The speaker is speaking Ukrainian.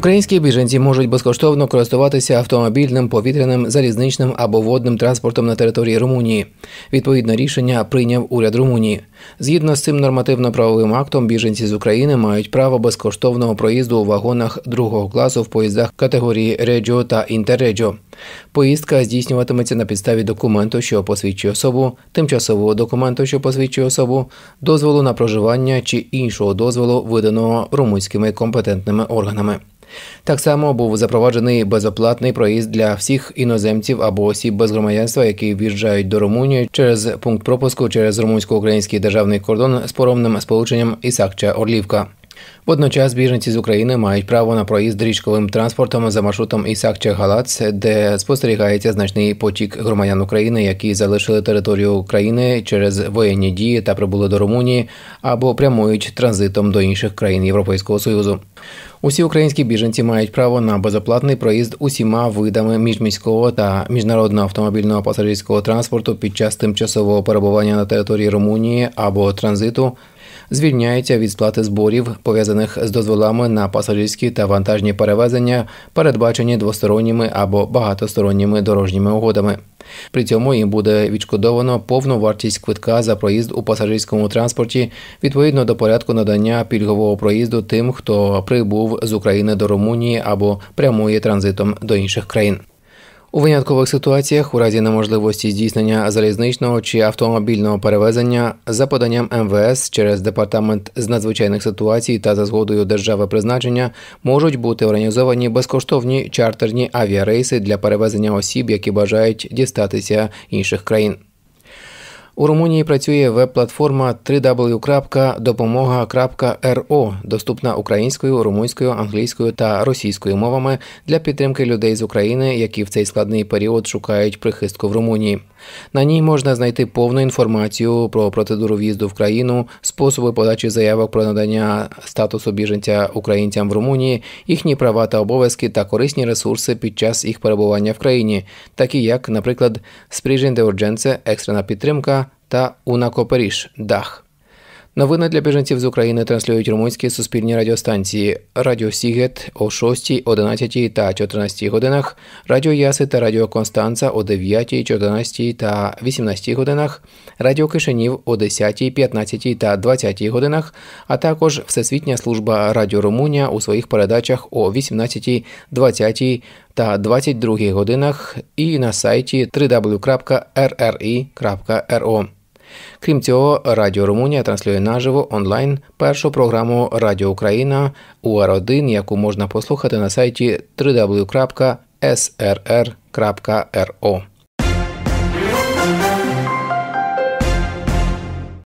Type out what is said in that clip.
Українські біженці можуть безкоштовно користуватися автомобільним, повітряним, залізничним або водним транспортом на території Румунії. Відповідне рішення прийняв уряд Румунії. Згідно з цим нормативно-правовим актом, біженці з України мають право безкоштовного проїзду у вагонах другого класу в поїздах категорії Реджо та Інтерреджо. Поїздка здійснюватиметься на підставі документу, що посвідчує особу, тимчасового документу, що посвідчує особу, дозволу на проживання чи іншого дозволу, виданого румунськими компетентними органами. Так само був запроваджений безоплатний проїзд для всіх іноземців або осіб без громадянства, які в'їжджають до Румунії через пункт пропуску через румунсько-український державний кордон з поромним сполученням Ісакча Орлівка. Водночас біженці з України мають право на проїзд річковим транспортом за маршрутом Ісак-Чегалац, де спостерігається значний потік громадян України, які залишили територію України через воєнні дії та прибули до Румунії або прямують транзитом до інших країн Європейського союзу. Усі українські біженці мають право на безоплатний проїзд усіма видами міжміського та міжнародного автомобільного пасажирського транспорту під час тимчасового перебування на території Румунії або транзиту звільняється від сплати зборів, пов'язаних з дозволами на пасажирські та вантажні перевезення, передбачені двосторонніми або багатосторонніми дорожніми угодами. При цьому їм буде відшкодовано повну вартість квитка за проїзд у пасажирському транспорті відповідно до порядку надання пільгового проїзду тим, хто прибув з України до Румунії або прямує транзитом до інших країн. У виняткових ситуаціях у разі неможливості здійснення залізничного чи автомобільного перевезення за поданням МВС через департамент з надзвичайних ситуацій та за згодою держави призначення можуть бути організовані безкоштовні чартерні авіарейси для перевезення осіб, які бажають дістатися інших країн. У Румунії працює веб-платформа www.допомога.ro, доступна українською, румунською, англійською та російською мовами для підтримки людей з України, які в цей складний період шукають прихистку в Румунії. На ній можна знайти повну інформацію про процедуру в'їзду в країну, способи подачі заявок про надання статусу біженця українцям в Румунії, їхні права та обов'язки та корисні ресурси під час їх перебування в країні, такі як, наприклад, спріжень де урдженце, екстрена підтримка та Унакоперіж Дах. Новини для біженців з України транслюють румунські суспільні радіостанції Радіо Сігет о 6, 11 та 14 годинах, Радіо Яси та Радіо Констанца о 9, 14 та 18 годинах, Радіо Кишинів о 10, 15 та 20 годинах, а також Всесвітня служба Радіо Румунія у своїх передачах о 18, 20 та 22 годинах і на сайті www.rri.ro. Крім цього, Радіо Румунія транслює наживо онлайн першу програму Радіо Україна УР1, яку можна послухати на сайті www.srr.ro.